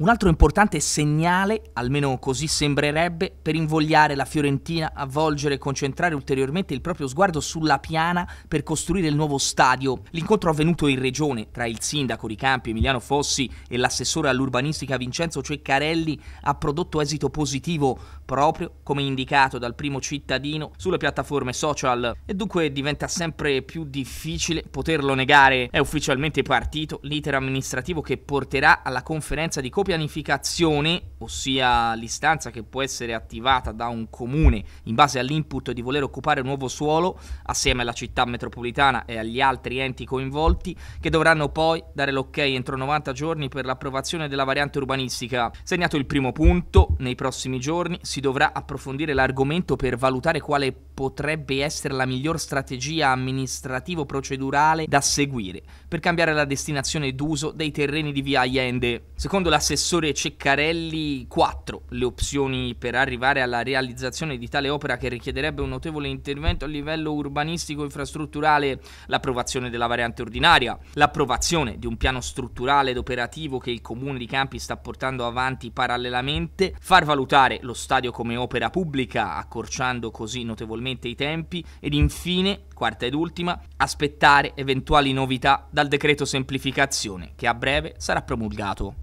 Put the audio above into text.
Un altro importante segnale, almeno così sembrerebbe, per invogliare la Fiorentina a volgere e concentrare ulteriormente il proprio sguardo sulla piana per costruire il nuovo stadio. L'incontro avvenuto in regione tra il sindaco di Campi Emiliano Fossi e l'assessore all'urbanistica Vincenzo Ceccarelli ha prodotto esito positivo, proprio come indicato dal primo cittadino sulle piattaforme social e dunque diventa sempre più difficile poterlo negare. È ufficialmente partito l'iter amministrativo che porterà alla conferenza di copia pianificazione, ossia l'istanza che può essere attivata da un comune in base all'input di voler occupare nuovo suolo, assieme alla città metropolitana e agli altri enti coinvolti, che dovranno poi dare l'ok entro 90 giorni per l'approvazione della variante urbanistica. Segnato il primo punto, nei prossimi giorni si dovrà approfondire l'argomento per valutare quale potrebbe essere la miglior strategia amministrativo-procedurale da seguire per cambiare la destinazione d'uso dei terreni di via Allende. Secondo l'assessore Ceccarelli, quattro le opzioni per arrivare alla realizzazione di tale opera che richiederebbe un notevole intervento a livello urbanistico infrastrutturale, l'approvazione della variante ordinaria, l'approvazione di un piano strutturale ed operativo che il comune di Campi sta portando avanti parallelamente, far valutare lo stadio come opera pubblica, accorciando così notevolmente velocemente i tempi ed infine, quarta ed ultima, aspettare eventuali novità dal decreto semplificazione che a breve sarà promulgato.